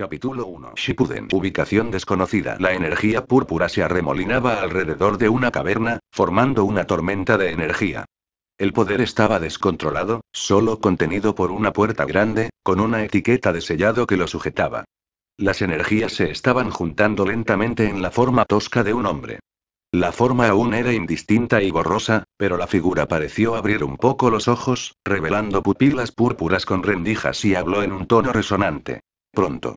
Capítulo 1. Shippuden. Ubicación desconocida. La energía púrpura se arremolinaba alrededor de una caverna, formando una tormenta de energía. El poder estaba descontrolado, solo contenido por una puerta grande, con una etiqueta de sellado que lo sujetaba. Las energías se estaban juntando lentamente en la forma tosca de un hombre. La forma aún era indistinta y borrosa, pero la figura pareció abrir un poco los ojos, revelando pupilas púrpuras con rendijas y habló en un tono resonante. Pronto.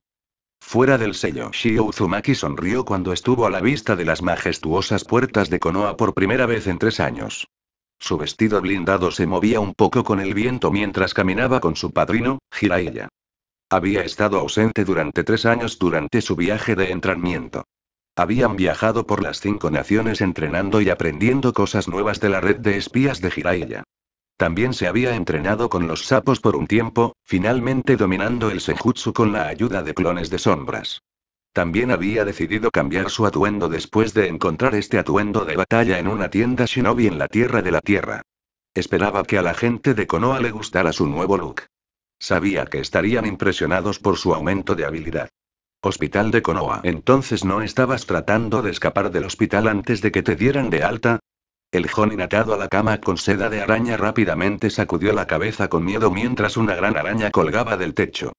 Fuera del sello Shio Uzumaki sonrió cuando estuvo a la vista de las majestuosas puertas de Konoha por primera vez en tres años. Su vestido blindado se movía un poco con el viento mientras caminaba con su padrino, Jiraiya. Había estado ausente durante tres años durante su viaje de entrenamiento. Habían viajado por las cinco naciones entrenando y aprendiendo cosas nuevas de la red de espías de Jiraiya. También se había entrenado con los sapos por un tiempo, finalmente dominando el senjutsu con la ayuda de clones de sombras. También había decidido cambiar su atuendo después de encontrar este atuendo de batalla en una tienda shinobi en la Tierra de la Tierra. Esperaba que a la gente de Konoha le gustara su nuevo look. Sabía que estarían impresionados por su aumento de habilidad. Hospital de Konoha. Entonces no estabas tratando de escapar del hospital antes de que te dieran de alta, el Jonin atado a la cama con seda de araña rápidamente sacudió la cabeza con miedo mientras una gran araña colgaba del techo.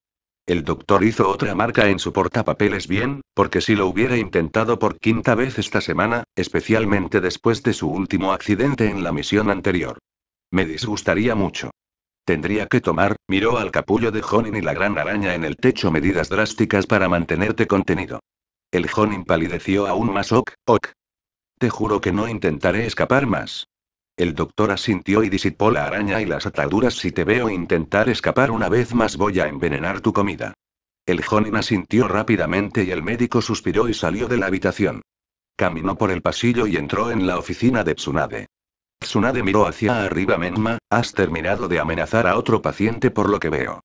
El doctor hizo otra marca en su portapapeles bien, porque si lo hubiera intentado por quinta vez esta semana, especialmente después de su último accidente en la misión anterior. Me disgustaría mucho. Tendría que tomar, miró al capullo de Jonin y la gran araña en el techo medidas drásticas para mantenerte contenido. El Jonin palideció aún más ok, ok, te juro que no intentaré escapar más. El doctor asintió y disipó la araña y las ataduras. Si te veo intentar escapar una vez más voy a envenenar tu comida. El joven asintió rápidamente y el médico suspiró y salió de la habitación. Caminó por el pasillo y entró en la oficina de Tsunade. Tsunade miró hacia arriba Menma, has terminado de amenazar a otro paciente por lo que veo.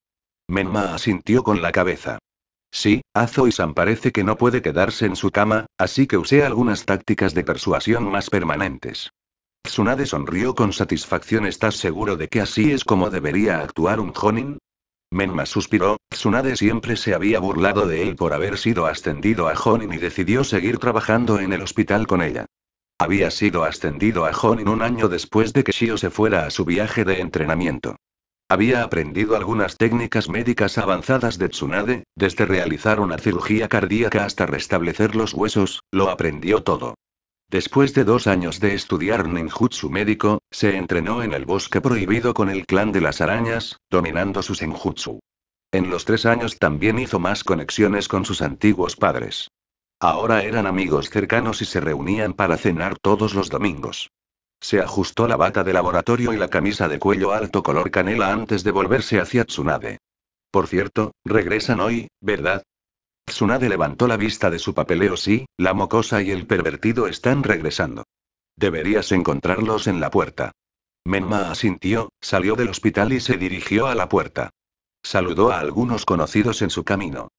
Menma asintió con la cabeza. Sí, San parece que no puede quedarse en su cama, así que usé algunas tácticas de persuasión más permanentes. Tsunade sonrió con satisfacción. ¿Estás seguro de que así es como debería actuar un Jonin? Menma suspiró, Tsunade siempre se había burlado de él por haber sido ascendido a Jonin y decidió seguir trabajando en el hospital con ella. Había sido ascendido a Jonin un año después de que Shio se fuera a su viaje de entrenamiento. Había aprendido algunas técnicas médicas avanzadas de Tsunade, desde realizar una cirugía cardíaca hasta restablecer los huesos, lo aprendió todo. Después de dos años de estudiar ninjutsu médico, se entrenó en el bosque prohibido con el clan de las arañas, dominando su senjutsu. En los tres años también hizo más conexiones con sus antiguos padres. Ahora eran amigos cercanos y se reunían para cenar todos los domingos. Se ajustó la bata de laboratorio y la camisa de cuello alto color canela antes de volverse hacia Tsunade. Por cierto, regresan hoy, ¿verdad? Tsunade levantó la vista de su papeleo. Sí, la mocosa y el pervertido están regresando. Deberías encontrarlos en la puerta. Menma asintió, salió del hospital y se dirigió a la puerta. Saludó a algunos conocidos en su camino.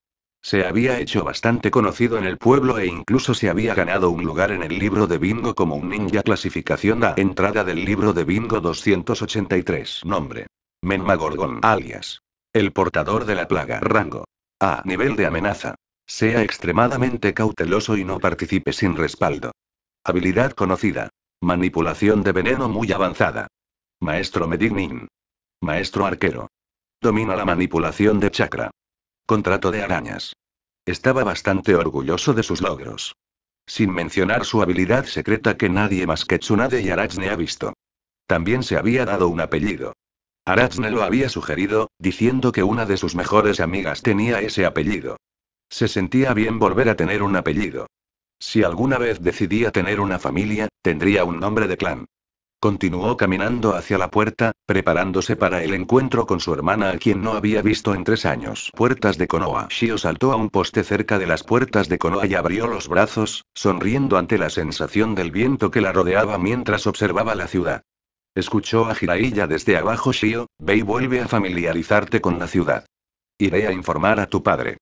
Se había hecho bastante conocido en el pueblo e incluso se había ganado un lugar en el libro de bingo como un ninja clasificación a entrada del libro de bingo 283. Nombre. Menmagorgon, alias. El portador de la plaga. Rango. A. Nivel de amenaza. Sea extremadamente cauteloso y no participe sin respaldo. Habilidad conocida. Manipulación de veneno muy avanzada. Maestro Medignin. Maestro arquero. Domina la manipulación de chakra. Contrato de arañas. Estaba bastante orgulloso de sus logros. Sin mencionar su habilidad secreta que nadie más que Tsunade y Arachne ha visto. También se había dado un apellido. Arachne lo había sugerido, diciendo que una de sus mejores amigas tenía ese apellido. Se sentía bien volver a tener un apellido. Si alguna vez decidía tener una familia, tendría un nombre de clan. Continuó caminando hacia la puerta, preparándose para el encuentro con su hermana a quien no había visto en tres años. Puertas de Konoha. Shio saltó a un poste cerca de las puertas de Konoha y abrió los brazos, sonriendo ante la sensación del viento que la rodeaba mientras observaba la ciudad. Escuchó a Jiraiya desde abajo Shio, ve y vuelve a familiarizarte con la ciudad. Iré a informar a tu padre.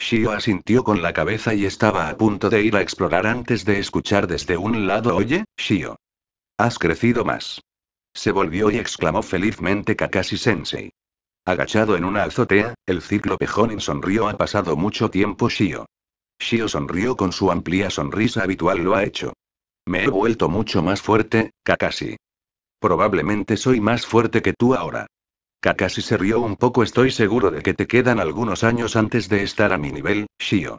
Shio asintió con la cabeza y estaba a punto de ir a explorar antes de escuchar desde un lado, oye, Shio. Has crecido más. Se volvió y exclamó felizmente Kakashi-sensei. Agachado en una azotea, el cíclope Jonin sonrió. Ha pasado mucho tiempo Shio. Shio sonrió con su amplia sonrisa habitual. Lo ha hecho. Me he vuelto mucho más fuerte, Kakashi. Probablemente soy más fuerte que tú ahora. Kakashi se rió un poco. Estoy seguro de que te quedan algunos años antes de estar a mi nivel, Shio.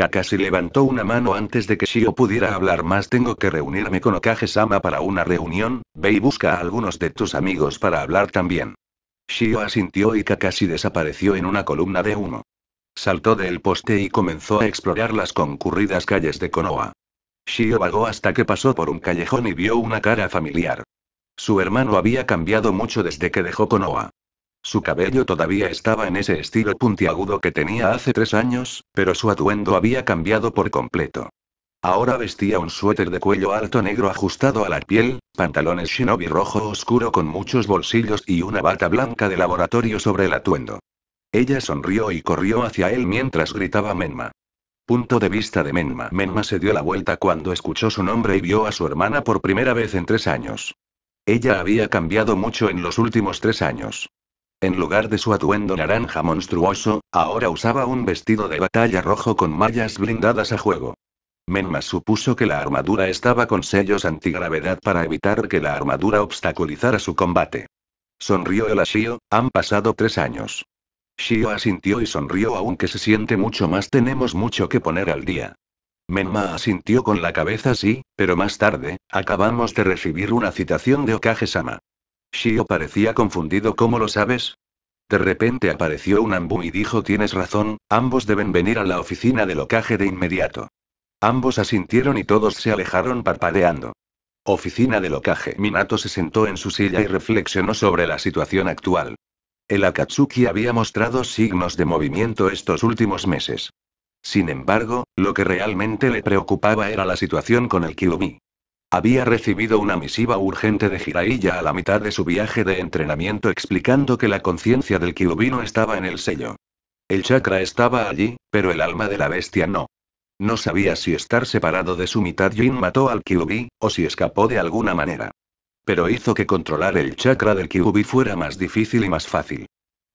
Kakashi levantó una mano antes de que Shio pudiera hablar más. Tengo que reunirme con okage para una reunión, ve y busca a algunos de tus amigos para hablar también. Shio asintió y Kakashi desapareció en una columna de humo. Saltó del poste y comenzó a explorar las concurridas calles de Konoha. Shio vagó hasta que pasó por un callejón y vio una cara familiar. Su hermano había cambiado mucho desde que dejó Konoha. Su cabello todavía estaba en ese estilo puntiagudo que tenía hace tres años, pero su atuendo había cambiado por completo. Ahora vestía un suéter de cuello alto negro ajustado a la piel, pantalones shinobi rojo oscuro con muchos bolsillos y una bata blanca de laboratorio sobre el atuendo. Ella sonrió y corrió hacia él mientras gritaba Menma. Punto de vista de Menma. Menma se dio la vuelta cuando escuchó su nombre y vio a su hermana por primera vez en tres años. Ella había cambiado mucho en los últimos tres años. En lugar de su atuendo naranja monstruoso, ahora usaba un vestido de batalla rojo con mallas blindadas a juego. Menma supuso que la armadura estaba con sellos antigravedad para evitar que la armadura obstaculizara su combate. Sonrió el Ashio, han pasado tres años. Shio asintió y sonrió aunque se siente mucho más tenemos mucho que poner al día. Menma asintió con la cabeza sí, pero más tarde, acabamos de recibir una citación de Okage-sama. Shio parecía confundido. ¿Cómo lo sabes? De repente apareció un ambú y dijo: Tienes razón, ambos deben venir a la oficina de locaje de inmediato. Ambos asintieron y todos se alejaron parpadeando. Oficina de locaje. Minato se sentó en su silla y reflexionó sobre la situación actual. El Akatsuki había mostrado signos de movimiento estos últimos meses. Sin embargo, lo que realmente le preocupaba era la situación con el Kiyomi. Había recibido una misiva urgente de Jiraiya a la mitad de su viaje de entrenamiento explicando que la conciencia del no estaba en el sello. El chakra estaba allí, pero el alma de la bestia no. No sabía si estar separado de su mitad Yin mató al Kyubi, o si escapó de alguna manera. Pero hizo que controlar el chakra del Kyubi fuera más difícil y más fácil.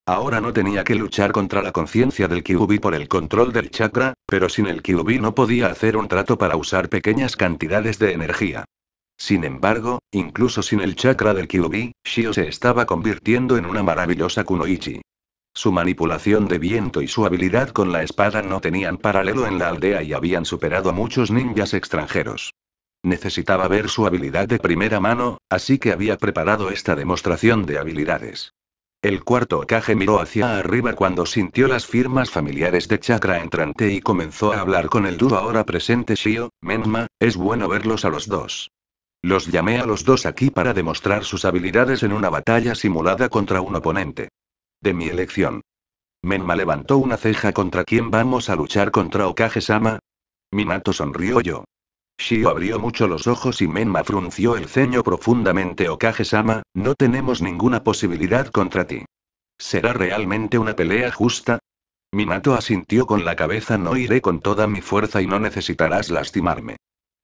Ahora no tenía que luchar contra la conciencia del Kyubi por el control del chakra, pero sin el Kyubi no podía hacer un trato para usar pequeñas cantidades de energía. Sin embargo, incluso sin el chakra del Kyubi, Shio se estaba convirtiendo en una maravillosa Kunoichi. Su manipulación de viento y su habilidad con la espada no tenían paralelo en la aldea y habían superado a muchos ninjas extranjeros. Necesitaba ver su habilidad de primera mano, así que había preparado esta demostración de habilidades. El cuarto Okage miró hacia arriba cuando sintió las firmas familiares de chakra entrante y comenzó a hablar con el dúo ahora presente Shio, Menma, es bueno verlos a los dos. Los llamé a los dos aquí para demostrar sus habilidades en una batalla simulada contra un oponente. De mi elección. Menma levantó una ceja contra quién vamos a luchar contra Okage-sama. Minato sonrió yo. Shio abrió mucho los ojos y Menma frunció el ceño profundamente. Okage-sama, no tenemos ninguna posibilidad contra ti. ¿Será realmente una pelea justa? Minato asintió con la cabeza. No iré con toda mi fuerza y no necesitarás lastimarme.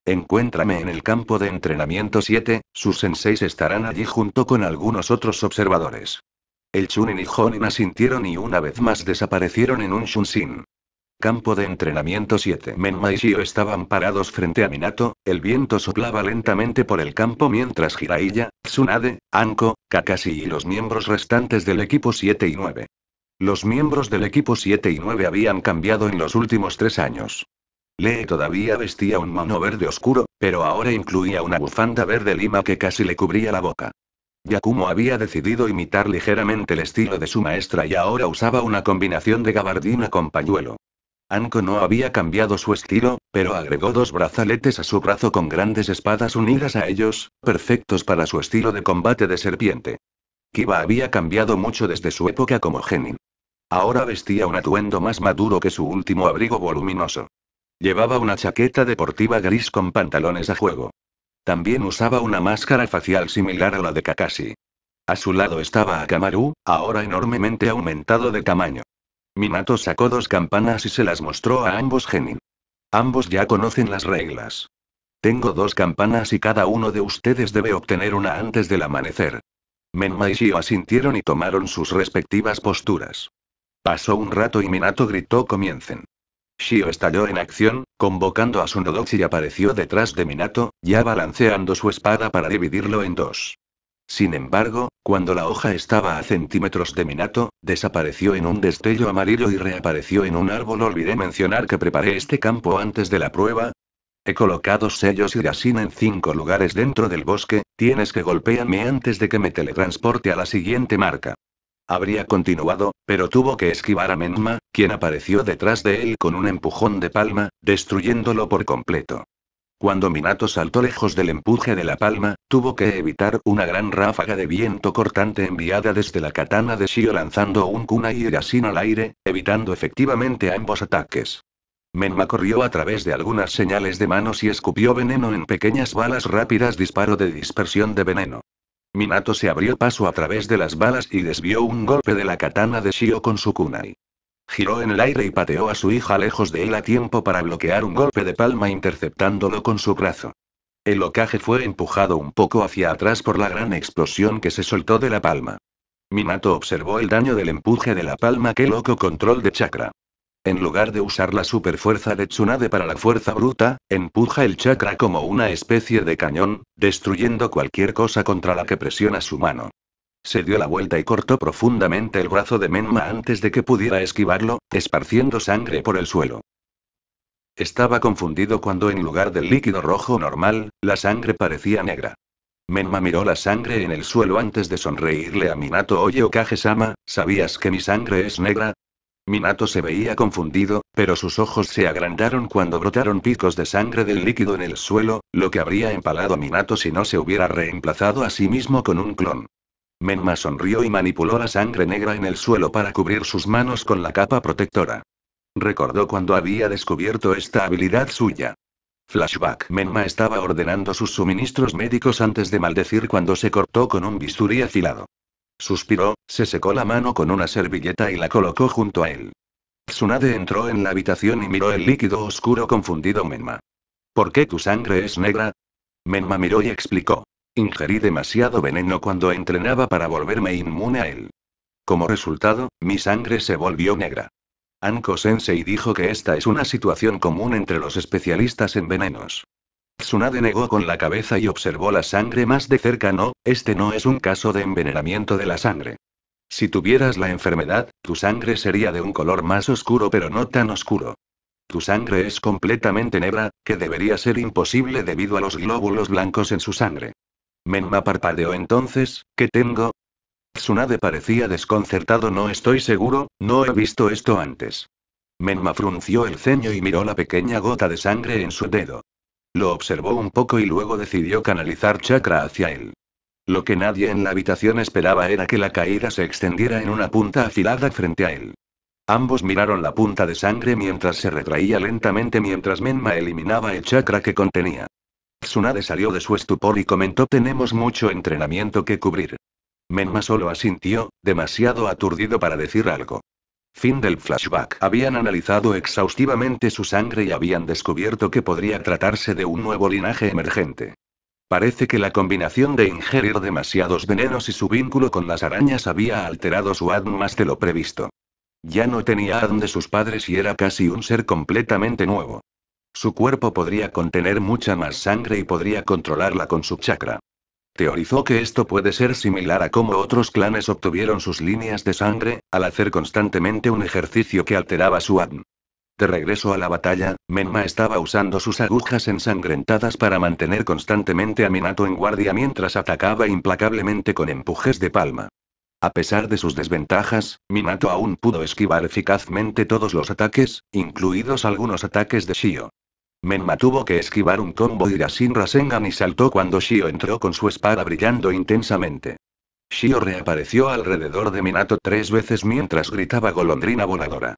Encuéntrame en el campo de entrenamiento 7, sus senseis estarán allí junto con algunos otros observadores. El Chunin y Honin asintieron y una vez más desaparecieron en un Shunshin. Campo de entrenamiento 7. Menma y Shio estaban parados frente a Minato, el viento soplaba lentamente por el campo mientras Jiraiya, Tsunade, Anko, Kakashi y los miembros restantes del equipo 7 y 9. Los miembros del equipo 7 y 9 habían cambiado en los últimos tres años. Lee todavía vestía un mono verde oscuro, pero ahora incluía una bufanda verde lima que casi le cubría la boca. Yakumo había decidido imitar ligeramente el estilo de su maestra y ahora usaba una combinación de gabardina con pañuelo. Anko no había cambiado su estilo, pero agregó dos brazaletes a su brazo con grandes espadas unidas a ellos, perfectos para su estilo de combate de serpiente. Kiba había cambiado mucho desde su época como genin. Ahora vestía un atuendo más maduro que su último abrigo voluminoso. Llevaba una chaqueta deportiva gris con pantalones a juego. También usaba una máscara facial similar a la de Kakashi. A su lado estaba Akamaru, ahora enormemente aumentado de tamaño. Minato sacó dos campanas y se las mostró a ambos genin. Ambos ya conocen las reglas. Tengo dos campanas y cada uno de ustedes debe obtener una antes del amanecer. Menma y Shio asintieron y tomaron sus respectivas posturas. Pasó un rato y Minato gritó comiencen. Shio estalló en acción, convocando a su Nodox y apareció detrás de Minato, ya balanceando su espada para dividirlo en dos. Sin embargo, cuando la hoja estaba a centímetros de Minato, desapareció en un destello amarillo y reapareció en un árbol. Olvidé mencionar que preparé este campo antes de la prueba. He colocado sellos y gasina en cinco lugares dentro del bosque, tienes que golpearme antes de que me teletransporte a la siguiente marca. Habría continuado, pero tuvo que esquivar a Menma, quien apareció detrás de él con un empujón de palma, destruyéndolo por completo. Cuando Minato saltó lejos del empuje de la palma, tuvo que evitar una gran ráfaga de viento cortante enviada desde la katana de Shio lanzando un kunai y Erasin al aire, evitando efectivamente ambos ataques. Menma corrió a través de algunas señales de manos y escupió veneno en pequeñas balas rápidas disparo de dispersión de veneno. Minato se abrió paso a través de las balas y desvió un golpe de la katana de Shio con su kunai giró en el aire y pateó a su hija lejos de él a tiempo para bloquear un golpe de palma interceptándolo con su brazo. El locaje fue empujado un poco hacia atrás por la gran explosión que se soltó de la palma. Minato observó el daño del empuje de la palma, que loco control de chakra. En lugar de usar la superfuerza de Tsunade para la fuerza bruta, empuja el chakra como una especie de cañón, destruyendo cualquier cosa contra la que presiona su mano. Se dio la vuelta y cortó profundamente el brazo de Menma antes de que pudiera esquivarlo, esparciendo sangre por el suelo. Estaba confundido cuando en lugar del líquido rojo normal, la sangre parecía negra. Menma miró la sangre en el suelo antes de sonreírle a Minato Oye okage ¿sabías que mi sangre es negra? Minato se veía confundido, pero sus ojos se agrandaron cuando brotaron picos de sangre del líquido en el suelo, lo que habría empalado a Minato si no se hubiera reemplazado a sí mismo con un clon. Menma sonrió y manipuló la sangre negra en el suelo para cubrir sus manos con la capa protectora. Recordó cuando había descubierto esta habilidad suya. Flashback. Menma estaba ordenando sus suministros médicos antes de maldecir cuando se cortó con un bisturí afilado. Suspiró, se secó la mano con una servilleta y la colocó junto a él. Tsunade entró en la habitación y miró el líquido oscuro confundido Menma. ¿Por qué tu sangre es negra? Menma miró y explicó. Ingerí demasiado veneno cuando entrenaba para volverme inmune a él. Como resultado, mi sangre se volvió negra. Anko Sensei dijo que esta es una situación común entre los especialistas en venenos. Tsunade negó con la cabeza y observó la sangre más de cerca. No, este no es un caso de envenenamiento de la sangre. Si tuvieras la enfermedad, tu sangre sería de un color más oscuro pero no tan oscuro. Tu sangre es completamente negra, que debería ser imposible debido a los glóbulos blancos en su sangre. Menma parpadeó entonces, ¿qué tengo? Tsunade parecía desconcertado no estoy seguro, no he visto esto antes. Menma frunció el ceño y miró la pequeña gota de sangre en su dedo. Lo observó un poco y luego decidió canalizar chakra hacia él. Lo que nadie en la habitación esperaba era que la caída se extendiera en una punta afilada frente a él. Ambos miraron la punta de sangre mientras se retraía lentamente mientras Menma eliminaba el chakra que contenía. Tsunade salió de su estupor y comentó tenemos mucho entrenamiento que cubrir. Menma solo asintió, demasiado aturdido para decir algo. Fin del flashback. Habían analizado exhaustivamente su sangre y habían descubierto que podría tratarse de un nuevo linaje emergente. Parece que la combinación de ingerir demasiados venenos y su vínculo con las arañas había alterado su ADN más de lo previsto. Ya no tenía ADN de sus padres y era casi un ser completamente nuevo. Su cuerpo podría contener mucha más sangre y podría controlarla con su chakra. Teorizó que esto puede ser similar a cómo otros clanes obtuvieron sus líneas de sangre, al hacer constantemente un ejercicio que alteraba su ADN. De regreso a la batalla, Menma estaba usando sus agujas ensangrentadas para mantener constantemente a Minato en guardia mientras atacaba implacablemente con empujes de palma. A pesar de sus desventajas, Minato aún pudo esquivar eficazmente todos los ataques, incluidos algunos ataques de Shio. Menma tuvo que esquivar un combo Irasin Rasengan y saltó cuando Shio entró con su espada brillando intensamente. Shio reapareció alrededor de Minato tres veces mientras gritaba golondrina voladora.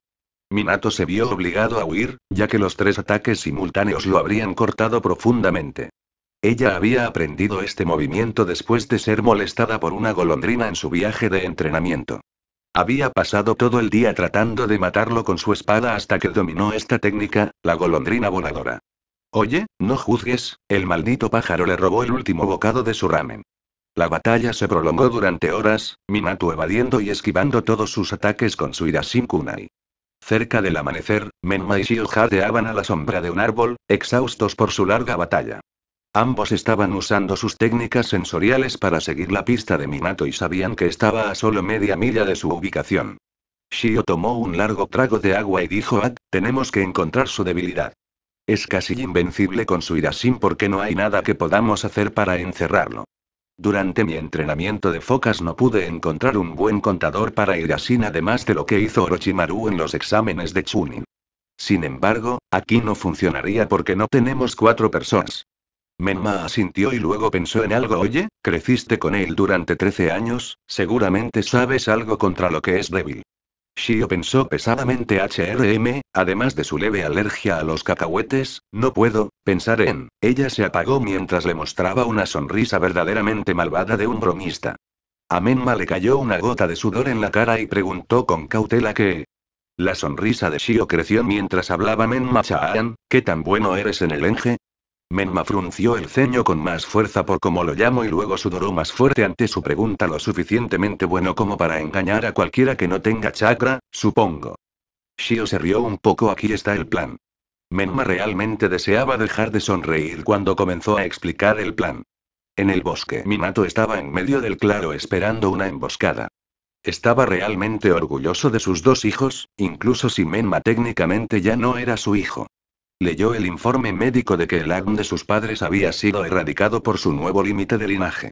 Minato se vio obligado a huir, ya que los tres ataques simultáneos lo habrían cortado profundamente. Ella había aprendido este movimiento después de ser molestada por una golondrina en su viaje de entrenamiento. Había pasado todo el día tratando de matarlo con su espada hasta que dominó esta técnica, la golondrina voladora. Oye, no juzgues, el maldito pájaro le robó el último bocado de su ramen. La batalla se prolongó durante horas, Minato evadiendo y esquivando todos sus ataques con su irasim Kunai. Cerca del amanecer, Menma y Shio jadeaban a la sombra de un árbol, exhaustos por su larga batalla. Ambos estaban usando sus técnicas sensoriales para seguir la pista de Minato y sabían que estaba a solo media milla de su ubicación. Shio tomó un largo trago de agua y dijo, tenemos que encontrar su debilidad. Es casi invencible con su Irasin porque no hay nada que podamos hacer para encerrarlo. Durante mi entrenamiento de focas no pude encontrar un buen contador para Irasin además de lo que hizo Orochimaru en los exámenes de Chunin. Sin embargo, aquí no funcionaría porque no tenemos cuatro personas. Menma asintió y luego pensó en algo. Oye, creciste con él durante 13 años, seguramente sabes algo contra lo que es débil. Shio pensó pesadamente HRM, además de su leve alergia a los cacahuetes, no puedo, pensar en, ella se apagó mientras le mostraba una sonrisa verdaderamente malvada de un bromista. A Menma le cayó una gota de sudor en la cara y preguntó con cautela que... La sonrisa de Shio creció mientras hablaba Menma Chaan, ¿qué tan bueno eres en el enje? Menma frunció el ceño con más fuerza por como lo llamo y luego sudoró más fuerte ante su pregunta lo suficientemente bueno como para engañar a cualquiera que no tenga chakra, supongo. Shio se rió un poco aquí está el plan. Menma realmente deseaba dejar de sonreír cuando comenzó a explicar el plan. En el bosque, Minato estaba en medio del claro esperando una emboscada. Estaba realmente orgulloso de sus dos hijos, incluso si Menma técnicamente ya no era su hijo. Leyó el informe médico de que el ADN de sus padres había sido erradicado por su nuevo límite de linaje.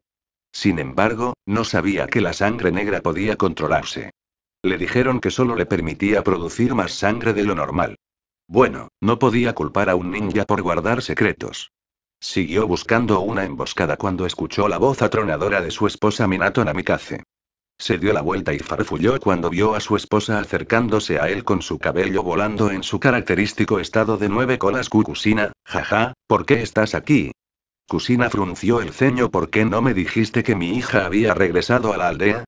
Sin embargo, no sabía que la sangre negra podía controlarse. Le dijeron que solo le permitía producir más sangre de lo normal. Bueno, no podía culpar a un ninja por guardar secretos. Siguió buscando una emboscada cuando escuchó la voz atronadora de su esposa Minato Namikaze. Se dio la vuelta y farfulló cuando vio a su esposa acercándose a él con su cabello volando en su característico estado de nueve colas. Cucusina, jaja, ¿por qué estás aquí? Cusina frunció el ceño. ¿Por qué no me dijiste que mi hija había regresado a la aldea?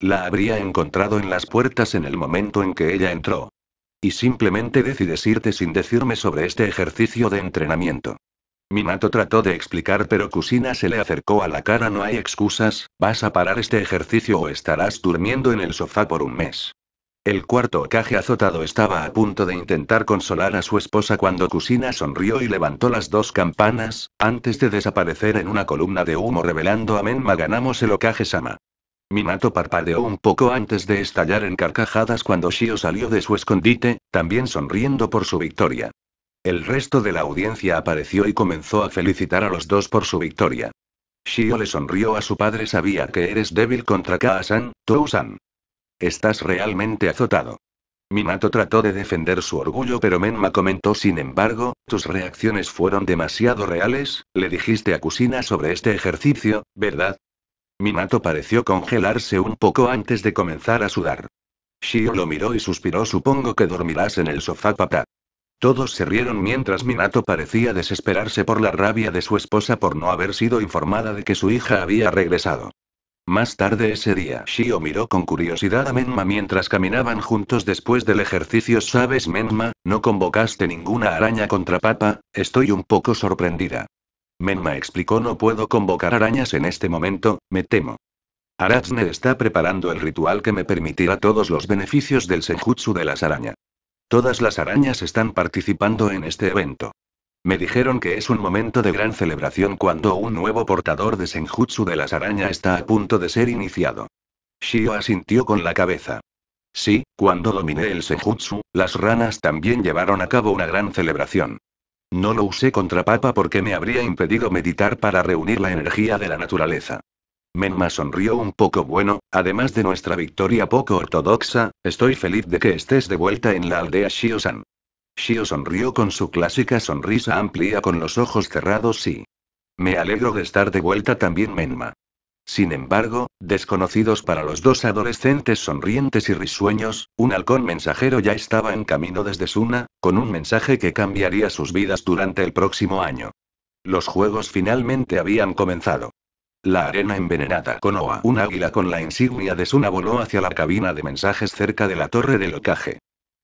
La habría encontrado en las puertas en el momento en que ella entró. Y simplemente decides irte sin decirme sobre este ejercicio de entrenamiento. Minato trató de explicar pero Kusina se le acercó a la cara no hay excusas, vas a parar este ejercicio o estarás durmiendo en el sofá por un mes. El cuarto caje azotado estaba a punto de intentar consolar a su esposa cuando Kusina sonrió y levantó las dos campanas, antes de desaparecer en una columna de humo revelando a Menma ganamos el ocaje sama Minato parpadeó un poco antes de estallar en carcajadas cuando Shio salió de su escondite, también sonriendo por su victoria. El resto de la audiencia apareció y comenzó a felicitar a los dos por su victoria. Shio le sonrió a su padre. Sabía que eres débil contra Kaa-san, Estás realmente azotado. Minato trató de defender su orgullo, pero Menma comentó: Sin embargo, tus reacciones fueron demasiado reales. Le dijiste a Kusina sobre este ejercicio, ¿verdad? Minato pareció congelarse un poco antes de comenzar a sudar. Shio lo miró y suspiró: Supongo que dormirás en el sofá, papá. Todos se rieron mientras Minato parecía desesperarse por la rabia de su esposa por no haber sido informada de que su hija había regresado. Más tarde ese día, Shio miró con curiosidad a Menma mientras caminaban juntos después del ejercicio. ¿Sabes, Menma? No convocaste ninguna araña contra Papa, estoy un poco sorprendida. Menma explicó: No puedo convocar arañas en este momento, me temo. Arazne está preparando el ritual que me permitirá todos los beneficios del senjutsu de las arañas. Todas las arañas están participando en este evento. Me dijeron que es un momento de gran celebración cuando un nuevo portador de Senjutsu de las arañas está a punto de ser iniciado. Shio asintió con la cabeza. Sí, cuando dominé el Senjutsu, las ranas también llevaron a cabo una gran celebración. No lo usé contra Papa porque me habría impedido meditar para reunir la energía de la naturaleza. Menma sonrió un poco bueno, además de nuestra victoria poco ortodoxa, estoy feliz de que estés de vuelta en la aldea Shiosan. Shio sonrió con su clásica sonrisa amplia con los ojos cerrados y... Me alegro de estar de vuelta también Menma. Sin embargo, desconocidos para los dos adolescentes sonrientes y risueños, un halcón mensajero ya estaba en camino desde Suna, con un mensaje que cambiaría sus vidas durante el próximo año. Los juegos finalmente habían comenzado. La arena envenenada. Konoha, un águila con la insignia de Suna voló hacia la cabina de mensajes cerca de la torre del Okage.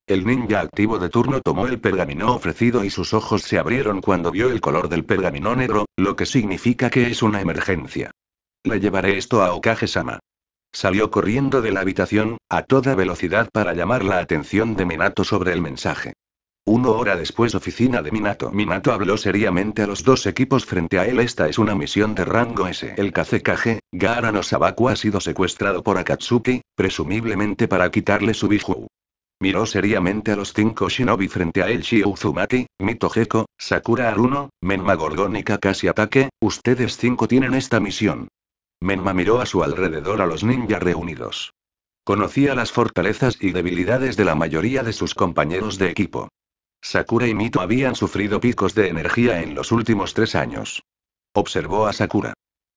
El ninja activo de turno tomó el pergamino ofrecido y sus ojos se abrieron cuando vio el color del pergamino negro, lo que significa que es una emergencia. Le llevaré esto a Okage-sama. Salió corriendo de la habitación, a toda velocidad para llamar la atención de Minato sobre el mensaje. Una hora después oficina de Minato. Minato habló seriamente a los dos equipos frente a él. Esta es una misión de rango S. El Kazekage, Gaara no Sabaku ha sido secuestrado por Akatsuki, presumiblemente para quitarle su biju. Miró seriamente a los cinco shinobi frente a él Shio Uzumaki, Mito Sakura Aruno, Menma Gorgónica, y ataque. ustedes cinco tienen esta misión. Menma miró a su alrededor a los ninjas reunidos. Conocía las fortalezas y debilidades de la mayoría de sus compañeros de equipo. Sakura y Mito habían sufrido picos de energía en los últimos tres años. Observó a Sakura.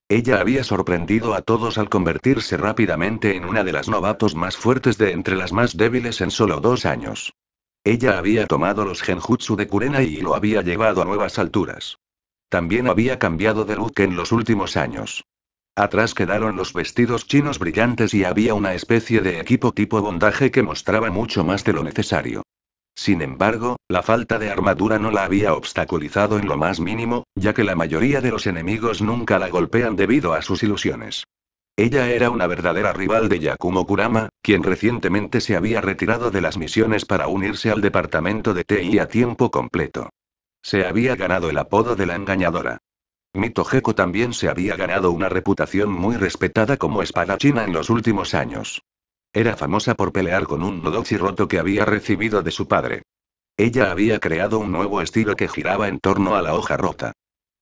Ella había sorprendido a todos al convertirse rápidamente en una de las novatos más fuertes de entre las más débiles en solo dos años. Ella había tomado los genjutsu de Kurena y lo había llevado a nuevas alturas. También había cambiado de look en los últimos años. Atrás quedaron los vestidos chinos brillantes y había una especie de equipo tipo bondaje que mostraba mucho más de lo necesario. Sin embargo, la falta de armadura no la había obstaculizado en lo más mínimo, ya que la mayoría de los enemigos nunca la golpean debido a sus ilusiones. Ella era una verdadera rival de Yakumo Kurama, quien recientemente se había retirado de las misiones para unirse al departamento de TI a tiempo completo. Se había ganado el apodo de la engañadora. Mito también se había ganado una reputación muy respetada como espadachina en los últimos años. Era famosa por pelear con un nodochi roto que había recibido de su padre. Ella había creado un nuevo estilo que giraba en torno a la hoja rota.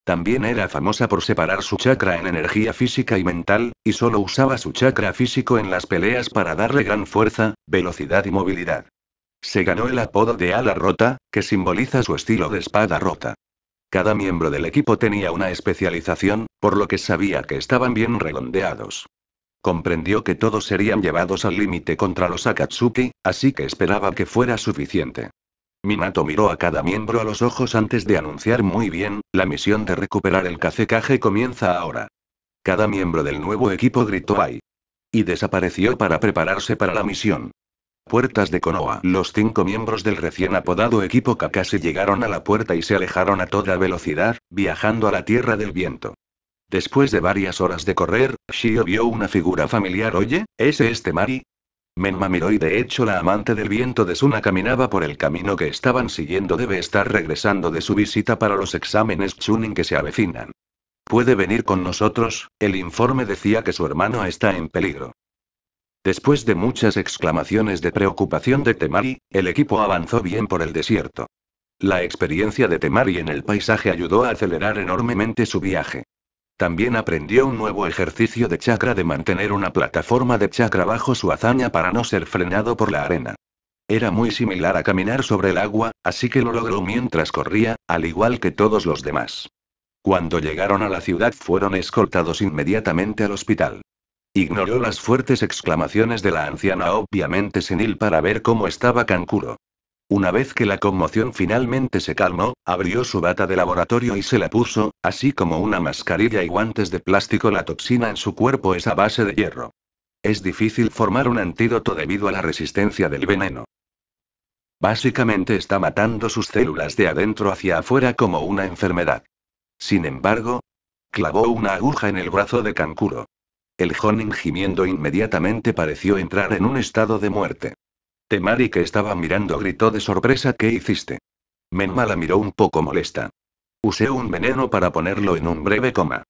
También era famosa por separar su chakra en energía física y mental, y solo usaba su chakra físico en las peleas para darle gran fuerza, velocidad y movilidad. Se ganó el apodo de ala rota, que simboliza su estilo de espada rota. Cada miembro del equipo tenía una especialización, por lo que sabía que estaban bien redondeados. Comprendió que todos serían llevados al límite contra los Akatsuki, así que esperaba que fuera suficiente. Minato miró a cada miembro a los ojos antes de anunciar muy bien, la misión de recuperar el kazekaje comienza ahora. Cada miembro del nuevo equipo gritó ¡Ay! Y desapareció para prepararse para la misión. Puertas de Konoha. Los cinco miembros del recién apodado equipo Kakashi llegaron a la puerta y se alejaron a toda velocidad, viajando a la Tierra del Viento. Después de varias horas de correr, Shio vio una figura familiar. Oye, ese ¿es Temari. Este Menma miró y de hecho la amante del viento de Suna caminaba por el camino que estaban siguiendo. Debe estar regresando de su visita para los exámenes Chunin que se avecinan. Puede venir con nosotros, el informe decía que su hermano está en peligro. Después de muchas exclamaciones de preocupación de Temari, el equipo avanzó bien por el desierto. La experiencia de Temari en el paisaje ayudó a acelerar enormemente su viaje. También aprendió un nuevo ejercicio de chakra de mantener una plataforma de chakra bajo su hazaña para no ser frenado por la arena. Era muy similar a caminar sobre el agua, así que lo logró mientras corría, al igual que todos los demás. Cuando llegaron a la ciudad fueron escoltados inmediatamente al hospital. Ignoró las fuertes exclamaciones de la anciana obviamente senil para ver cómo estaba Kankuro. Una vez que la conmoción finalmente se calmó, abrió su bata de laboratorio y se la puso, así como una mascarilla y guantes de plástico. La toxina en su cuerpo es a base de hierro. Es difícil formar un antídoto debido a la resistencia del veneno. Básicamente está matando sus células de adentro hacia afuera como una enfermedad. Sin embargo, clavó una aguja en el brazo de Kankuro. El Honin gimiendo inmediatamente pareció entrar en un estado de muerte. Temari que estaba mirando gritó de sorpresa ¿Qué hiciste? Menma la miró un poco molesta. Usé un veneno para ponerlo en un breve coma.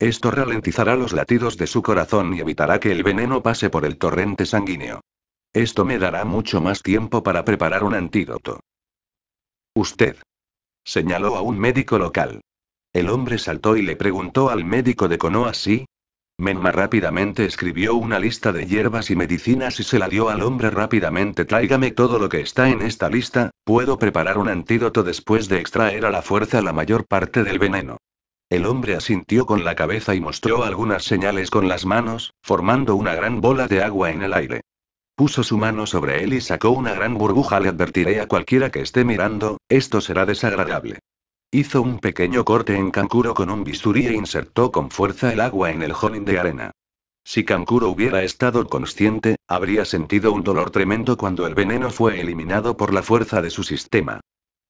Esto ralentizará los latidos de su corazón y evitará que el veneno pase por el torrente sanguíneo. Esto me dará mucho más tiempo para preparar un antídoto. Usted. Señaló a un médico local. El hombre saltó y le preguntó al médico de Konoa si, Menma rápidamente escribió una lista de hierbas y medicinas y se la dio al hombre rápidamente. Tráigame todo lo que está en esta lista, puedo preparar un antídoto después de extraer a la fuerza la mayor parte del veneno. El hombre asintió con la cabeza y mostró algunas señales con las manos, formando una gran bola de agua en el aire. Puso su mano sobre él y sacó una gran burbuja. Le advertiré a cualquiera que esté mirando, esto será desagradable. Hizo un pequeño corte en Kankuro con un bisturí e insertó con fuerza el agua en el jolín de arena. Si Kankuro hubiera estado consciente, habría sentido un dolor tremendo cuando el veneno fue eliminado por la fuerza de su sistema.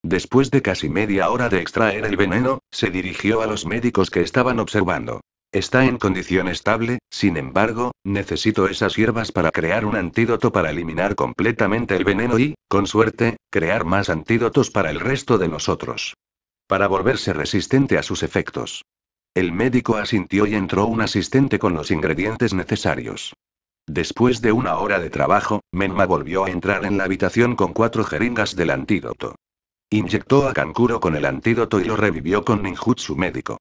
Después de casi media hora de extraer el veneno, se dirigió a los médicos que estaban observando. Está en condición estable, sin embargo, necesito esas hierbas para crear un antídoto para eliminar completamente el veneno y, con suerte, crear más antídotos para el resto de nosotros para volverse resistente a sus efectos. El médico asintió y entró un asistente con los ingredientes necesarios. Después de una hora de trabajo, Menma volvió a entrar en la habitación con cuatro jeringas del antídoto. Inyectó a Kankuro con el antídoto y lo revivió con ninjutsu médico.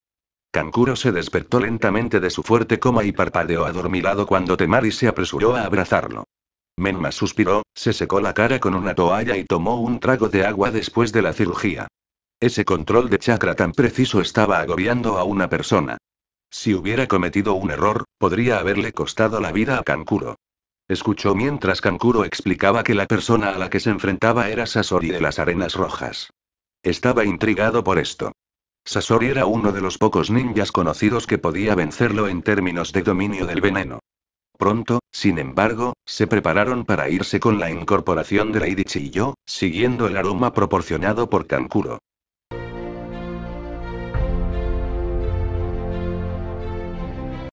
Kankuro se despertó lentamente de su fuerte coma y parpadeó adormilado cuando Temari se apresuró a abrazarlo. Menma suspiró, se secó la cara con una toalla y tomó un trago de agua después de la cirugía. Ese control de chakra tan preciso estaba agobiando a una persona. Si hubiera cometido un error, podría haberle costado la vida a Kankuro. Escuchó mientras Kankuro explicaba que la persona a la que se enfrentaba era Sasori de las Arenas Rojas. Estaba intrigado por esto. Sasori era uno de los pocos ninjas conocidos que podía vencerlo en términos de dominio del veneno. Pronto, sin embargo, se prepararon para irse con la incorporación de y yo, siguiendo el aroma proporcionado por Kankuro.